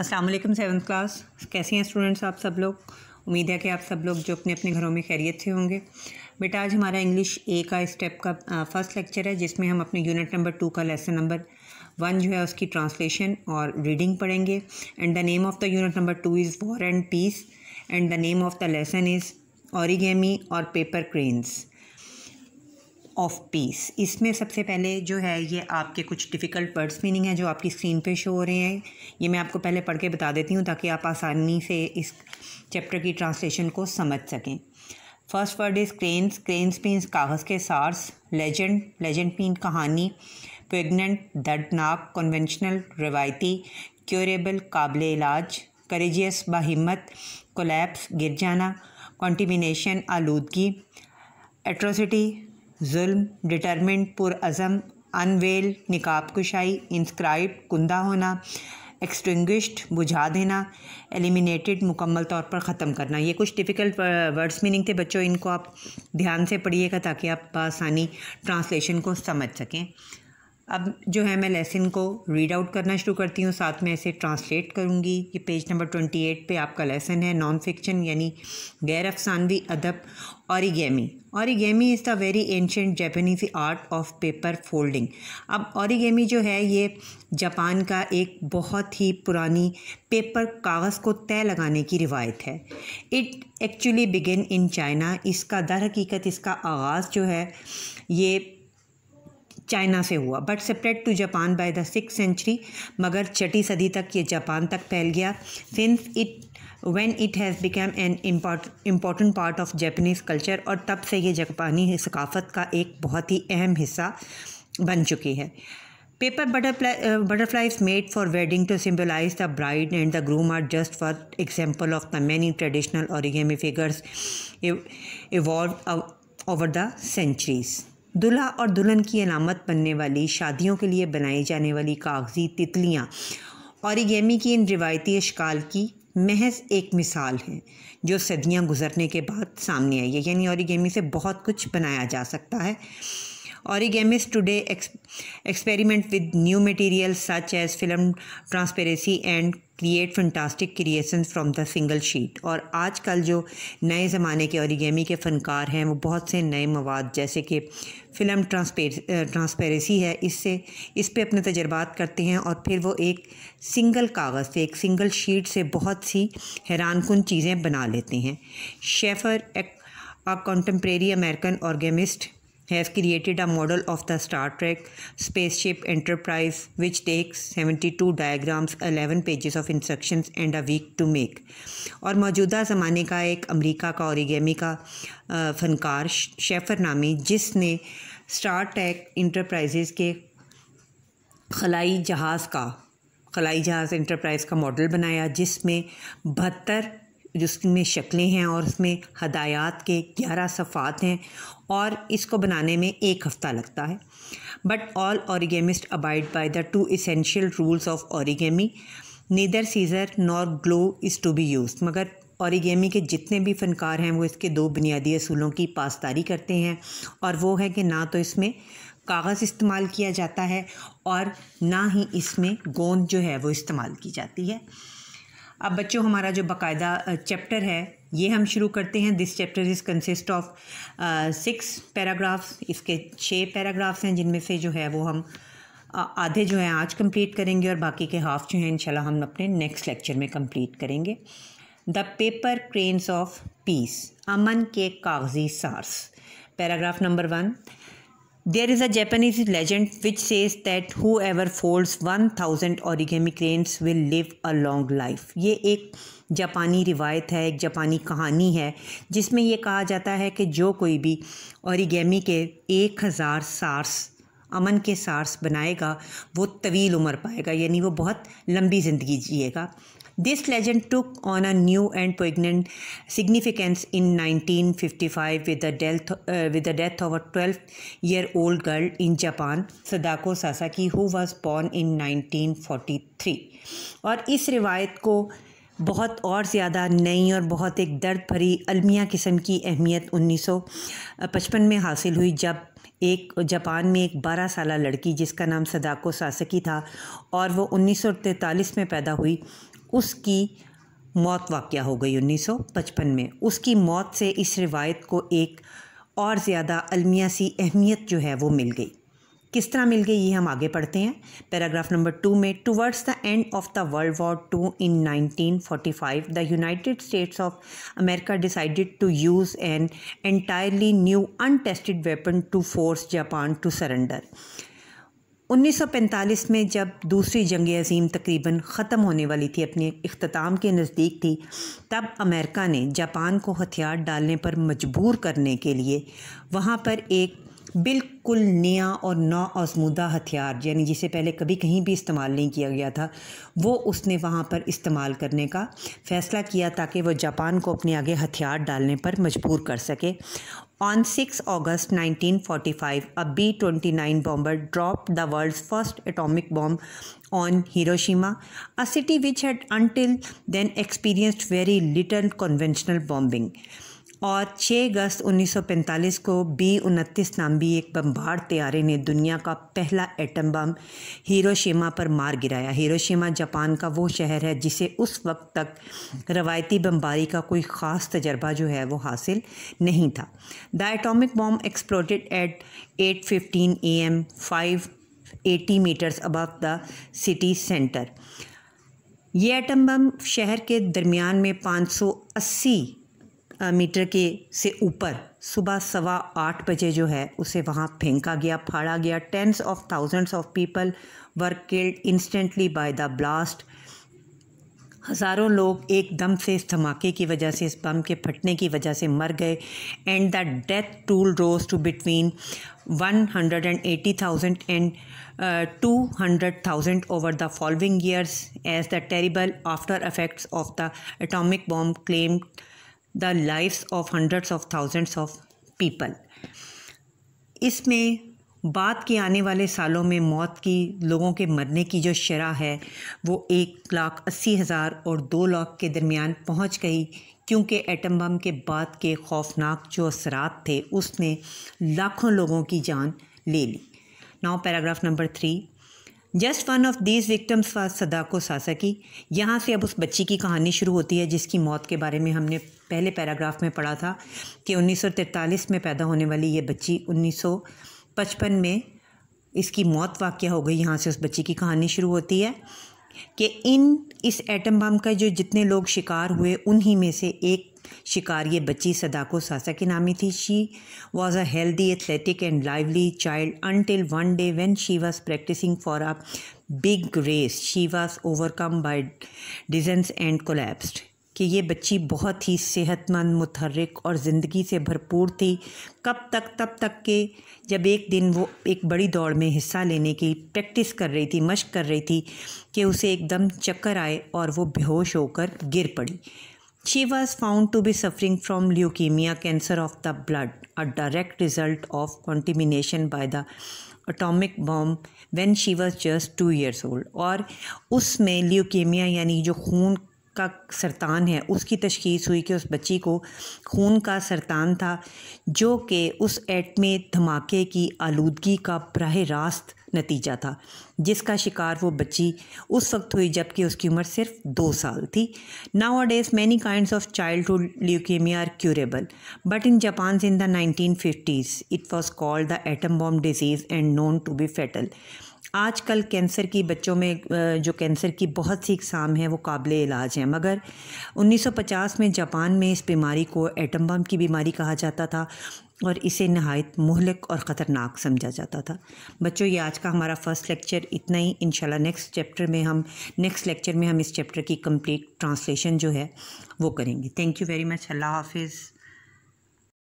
अस्सलाम वालेकुम seventh class कैसे हैं स्टूडेंट्स आप सब लोग उम्मीद है कि आप सब लोग जो अपने अपने घरों में खैरियत से होंगे बेटा आज हमारा इंग्लिश ए का स्टेप का फर्स्ट लेक्चर है जिसमें हम अपने यूनिट नंबर टू का लेसन नंबर वन जो है उसकी ट्रांसलेशन और रीडिंग पढ़ेंगे and the name of the unit number two is war and peace and the name of the lesson is origami or paper cranes of peace इसमें सबसे पहले जो है ये आपके कुछ डिफ़िकल्ट वर्ड्स मीनिंग है जो आपकी स्क्रीन पे शो हो रहे हैं ये मैं आपको पहले पढ़ के बता देती हूँ ताकि आप आसानी से इस चैप्टर की ट्रांसलेशन को समझ सकें first word is cranes cranes means कागज़ के सार्स लेजेंड लेजेंड मीन कहानी प्रेगनेंट दर्दनाक कन्वेंशनल रिवायती क्योरेबल काबिल इलाज करेजियस बाहिम्मत कोलैप्स गिर जाना कॉन्टिमिनेशन आलूदगी एट्रोसिटी जुल्म डिटर्मेंट पुरज़म अनवेल निकाब कुशाई इंस्क्राइब कुंदा होना एक्सटिंग्विश्ड बुझा देना एलिमिनेटेड मुकम्मल तौर पर ख़त्म करना ये कुछ डिफ़िकल्ट वर्ड्स मीनिंग थे बच्चों इनको आप ध्यान से पढ़िएगा ताकि आप आसानी ट्रांसलेशन को समझ सकें अब जो है मैं लेसन को रीड आउट करना शुरू करती हूँ साथ में इसे ट्रांसलेट करूँगी ये पेज नंबर ट्वेंटी एट पर आपका लेसन है नॉन फिक्शन यानी गैर अफसानवी अदब origami origami is the very ancient Japanese art of paper folding अब औरिगेमी जो है ये जापान का एक बहुत ही पुरानी पेपर कागज़ को तय लगाने की रिवायत है it actually begin in China इसका दर हकीकत इसका आगाज़ जो है ये चाइना से हुआ but separate to Japan by the six century मगर छठी सदी तक ये जापान तक फैल गया since it when it has become an important part of of culture और तब से ये जापानी सकाफ़त का एक बहुत ही अहम हिस्सा बन चुकी है paper butterfly butterflies made for wedding to symbolise the bride and the groom are just four example of the many traditional or figures evolve over the centuries दुल्हा और दुल्हन की अलामत बनने वाली शादियों के लिए बनाई जाने वाली कागजी तितलियाँ गेमी की इन रिवायती अशकाल की महज एक मिसाल है जो सदियाँ गुजरने के बाद सामने आई है यानी और से बहुत कुछ बनाया जा सकता है Origamists today experiment with new material such as film transparency and create fantastic creation from the single sheet और आजकल जो नए ज़माने के ऑरिगेमी के फ़नकार हैं वो बहुत से नए मवाद जैसे कि फ़िल्म ट्रांसपेर ट्रांसपेरेंसी है इससे इस पे अपने तजर्बात करते हैं और फिर वो एक सिंगल कागज़ से एक सिंगल शीट से बहुत सी हैरान कन चीज़ें बना लेते हैं शेफ़र एक contemporary American origamist has created a model of the Star Trek spaceship Enterprise, which takes 72 diagrams, 11 pages of instructions, and a week to make. और मौजूदा ज़माने का एक अमेरिका का औरगेमी का fankar shefer nami jisne Star Trek Enterprises ke khalai jahaz ka खलाई जहाज़ enterprise का model बनाया जिसमें बहत्तर जिसमें शक्लें हैं और उसमें हदायात के ग्यारह सफ़ात हैं और इसको बनाने में एक हफ़्ता लगता है but all origamists abide by the two essential rules of origami neither scissor nor glue is to be use मगर औरगेमी के जितने भी फ़नकार हैं वो इसके दो बुनियादी असूलों की पासदारी करते हैं और वो है कि ना तो इसमें कागज़ इस्तेमाल किया जाता है और ना ही इसमें गोंद जो है वो इस्तेमाल की जाती है अब बच्चों हमारा जो बाकायदा चैप्टर है ये हम शुरू करते हैं this chapter is consist of six paragraphs इसके छः पैराग्राफ्स हैं जिनमें से जो है वो हम आधे जो हैं आज कंप्लीट करेंगे और बाकी के हाफ जो हैं इंशाल्लाह हम अपने नेक्स्ट लेक्चर में कंप्लीट करेंगे the paper cranes of peace अमन के कागजी सार्स paragraph number one a Japanese legend which says that whoever folds one thousand origami cranes will live a long life ये एक जापानी रिवायत है एक जापानी कहानी है जिसमें ये कहा जाता है कि जो कोई भी ऑरिगेमी के एक हज़ार सार्स अमन के सार्स बनाएगा वो तवील उम्र पाएगा यानी वो बहुत लंबी ज़िंदगी जिएगा This legend took on a new and poignant significance in 1955 with the death, uh, with the death of a 12 year old girl in Japan, Sadako Sasaki, who was born in 1943. aur is riwayat ko बहुत और ज़्यादा नई और बहुत एक दर्द भरी अलमिया किस्म की अहमियत 1955 में हासिल हुई जब एक जापान में एक 12 साल लड़की जिसका नाम सदाको सासकी था और वो 1943 में पैदा हुई उसकी मौत वाक़ हो गई 1955 में उसकी मौत से इस रिवायत को एक और ज़्यादा अलमिया सी अहमियत जो है वो मिल गई किस तरह मिल गई ये हम आगे पढ़ते हैं पैराग्राफ नंबर टू में towards the end of the world war two in 1945 the United States of America decided to use an entirely new untested weapon to force Japan to surrender 1945 में जब दूसरी जंग अजीम तकरीबन ख़त्म होने वाली थी अपने अख्ताम के नज़दीक थी तब अमेरिका ने जापान को हथियार डालने पर मजबूर करने के लिए वहाँ पर एक बिल्कुल नया और ना आजमूदा हथियार यानी जिसे पहले कभी कहीं भी इस्तेमाल नहीं किया गया था वो उसने वहाँ पर इस्तेमाल करने का फ़ैसला किया ताकि वह जापान को अपने आगे हथियार डालने पर मजबूर कर सके on six August 1945 forty five अब B twenty nine bomber drop the world's first atomic bomb on Hiroshima a city which had until then experienced very little conventional bombing और 6 अगस्त 1945 को बी उनतीस नाम भी एक बम्बार तैयारे ने दुनिया का पहला एटम बम हिरोशिमा पर मार गिराया हिरोशिमा जापान का वो शहर है जिसे उस वक्त तक रवायती बम्बारी का कोई ख़ास तजर्बा जो है वो हासिल नहीं था the atomic bomb exploded at 8:15 fifteen A M five eighty metres above the city centre ये एटम बम शहर के दरमियान में 580 मीटर के से ऊपर सुबह सवा आठ बजे जो है उसे वहाँ फेंका गया फाड़ा गया tens of thousands of people were killed instantly by the blast हज़ारों लोग एकदम से इस धमाके की वजह से इस बम के फटने की वजह से मर गए and the death toll rose to between one thousand and two hundred thousand over the following years as the terrible after effects of the atomic bomb claimed the lifes of hundreds of thousands of people इसमें बाद के आने वाले सालों में मौत की लोगों के मरने की जो शरह है वो एक लाख अस्सी हज़ार और दो लाख के दरमियान पहुंच गई क्योंकि एटम बम के बाद के खौफनाक जो असरात थे उसने लाखों लोगों की जान ले ली now paragraph number three just one of these victims was Sadako Sasaki यहाँ से अब उस बच्ची की कहानी शुरू होती है जिसकी मौत के बारे में हमने पहले पैराग्राफ में पढ़ा था कि 1943 में पैदा होने वाली ये बच्ची 1955 में इसकी मौत वाक्य हो गई यहाँ से उस बच्ची की कहानी शुरू होती है कि इन इस एटम बम का जो जितने लोग शिकार हुए उन्हीं में से एक शिकार ये बच्ची सदाको सासा के नामी थी she was a healthy athletic and lively child until one day when she was practicing for a big race she was overcome by dizziness and collapsed कि ये बच्ची बहुत ही सेहतमंद मुतहरक और ज़िंदगी से भरपूर थी कब तक तब तक के जब एक दिन वो एक बड़ी दौड़ में हिस्सा लेने की प्रैक्टिस कर रही थी मश्क कर रही थी कि उसे एकदम चक्कर आए और वो बेहोश होकर गिर पड़ी She was found to be suffering from leukemia, cancer of the blood, a direct result of contamination by the atomic bomb when she was just two years old. Or, usme leukemia yani jo khun. का सरतान है उसकी तशखीस हुई कि उस बच्ची को खून का सरतान था जो कि उस एटमे धमाके की आलूदगी का बरह रास्त नतीजा था जिसका शिकार वो बच्ची उस वक्त हुई जबकि उसकी उम्र सिर्फ दो साल थी nowadays many kind of childhood leukaemia are curable but in Japan in the nineteen fifties it was called the atom bomb disease and known to be fatal आजकल कैंसर की बच्चों में जो कैंसर की बहुत सी इकसाम है वो काबिल इलाज हैं मगर 1950 में जापान में इस बीमारी को एटम बम की बीमारी कहा जाता था और इसे नहायत मुहलक और ख़तरनाक समझा जाता था बच्चों ये आज का हमारा फ़र्स्ट लेक्चर इतना ही इनशाला नेक्स्ट चैप्टर में हम नेक्स्ट लेक्चर में हम इस चैप्टर की कंप्लीट ट्रांसलेशन जो है वो करेंगे थैंक यू वेरी मच अल्लाह हाफिज़